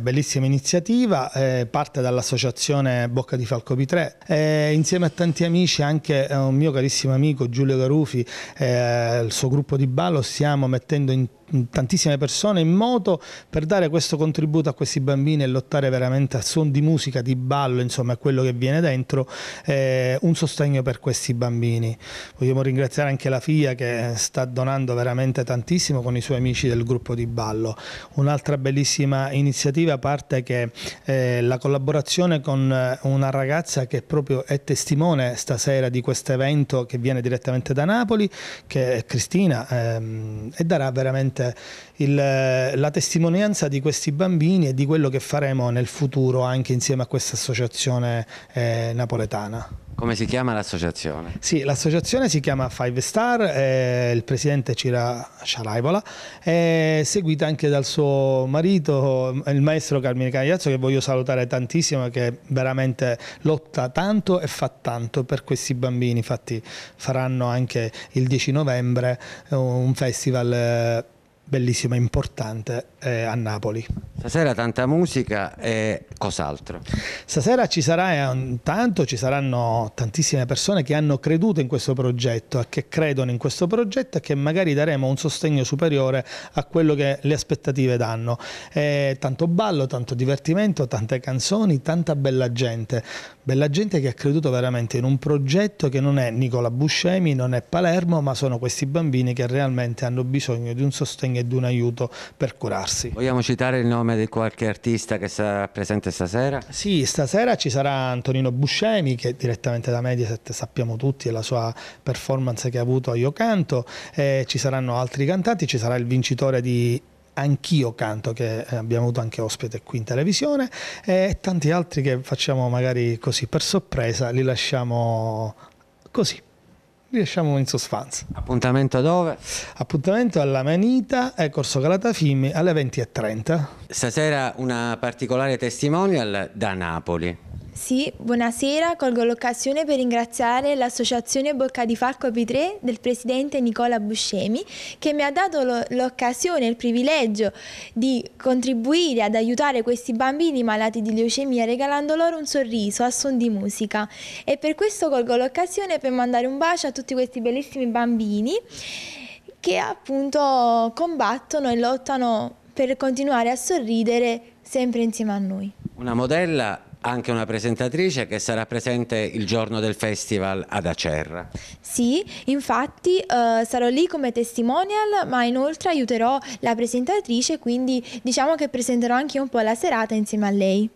Bellissima iniziativa, eh, parte dall'associazione Bocca di Falco Pitre, eh, insieme a tanti amici, anche eh, un mio carissimo amico Giulio Garufi, eh, il suo gruppo di ballo, stiamo mettendo in tantissime persone in moto per dare questo contributo a questi bambini e lottare veramente a suon di musica, di ballo, insomma a quello che viene dentro, eh, un sostegno per questi bambini. Vogliamo ringraziare anche la FIA che sta donando veramente tantissimo con i suoi amici del gruppo di ballo. Un'altra bellissima iniziativa parte che eh, la collaborazione con eh, una ragazza che proprio è testimone stasera di questo evento che viene direttamente da Napoli, che è Cristina, ehm, e darà veramente veramente il, la testimonianza di questi bambini e di quello che faremo nel futuro anche insieme a questa associazione eh, napoletana. Come si chiama l'associazione? Sì, l'associazione si chiama Five Star, eh, il presidente Cira Sciaraivola, è seguita anche dal suo marito, eh, il maestro Carmine Cagliazzo, che voglio salutare tantissimo, che veramente lotta tanto e fa tanto per questi bambini. Infatti faranno anche il 10 novembre eh, un festival eh, bellissima, e importante eh, a Napoli. Stasera tanta musica e cos'altro? Stasera ci sarà eh, tanto, ci saranno tantissime persone che hanno creduto in questo progetto, eh, che credono in questo progetto e che magari daremo un sostegno superiore a quello che le aspettative danno. E eh, tanto ballo, tanto divertimento, tante canzoni, tanta bella gente. Bella gente che ha creduto veramente in un progetto che non è Nicola Buscemi, non è Palermo, ma sono questi bambini che realmente hanno bisogno di un sostegno e di un aiuto per curarsi. Vogliamo citare il nome? nome di qualche artista che sarà presente stasera? Sì, stasera ci sarà Antonino Buscemi che direttamente da Mediaset sappiamo tutti e la sua performance che ha avuto a Io Canto, eh, ci saranno altri cantanti, ci sarà il vincitore di Anch'io canto che eh, abbiamo avuto anche ospite qui in televisione e tanti altri che facciamo magari così per sorpresa, li lasciamo così riesciamo in sostanza. Appuntamento dove? Appuntamento alla Manita, al eh, Corso Calatafimi alle 20.30. Stasera una particolare testimonial da Napoli. Sì, buonasera, colgo l'occasione per ringraziare l'associazione Bocca di Falco P3 del presidente Nicola Buscemi che mi ha dato l'occasione, e il privilegio di contribuire ad aiutare questi bambini malati di leucemia regalando loro un sorriso a son di musica e per questo colgo l'occasione per mandare un bacio a tutti questi bellissimi bambini che appunto combattono e lottano per continuare a sorridere sempre insieme a noi. Una modella anche una presentatrice che sarà presente il giorno del festival ad Acerra. Sì, infatti eh, sarò lì come testimonial, ma inoltre aiuterò la presentatrice, quindi diciamo che presenterò anche un po' la serata insieme a lei.